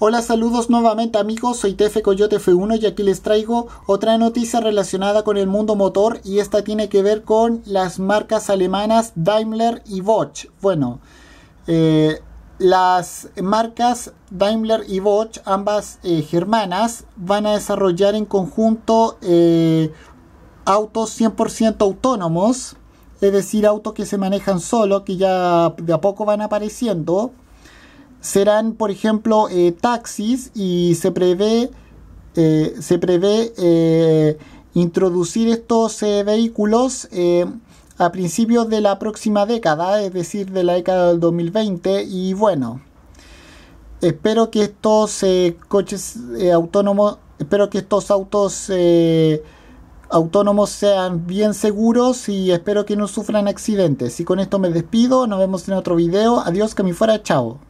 Hola, saludos nuevamente amigos, soy Tefe Coyote F1 y aquí les traigo otra noticia relacionada con el mundo motor y esta tiene que ver con las marcas alemanas Daimler y Bosch. Bueno, eh, las marcas Daimler y Bosch, ambas eh, germanas, van a desarrollar en conjunto eh, autos 100% autónomos, es decir, autos que se manejan solo, que ya de a poco van apareciendo serán, por ejemplo, eh, taxis y se prevé, eh, se prevé eh, introducir estos vehículos a principios de la próxima década, es decir, de la década del 2020. Y bueno, espero que estos coches autónomos, espero que estos autos autónomos sean bien seguros y espero que no sufran accidentes. Y con esto me despido, nos vemos en otro video. Adiós, que me fuera, chao.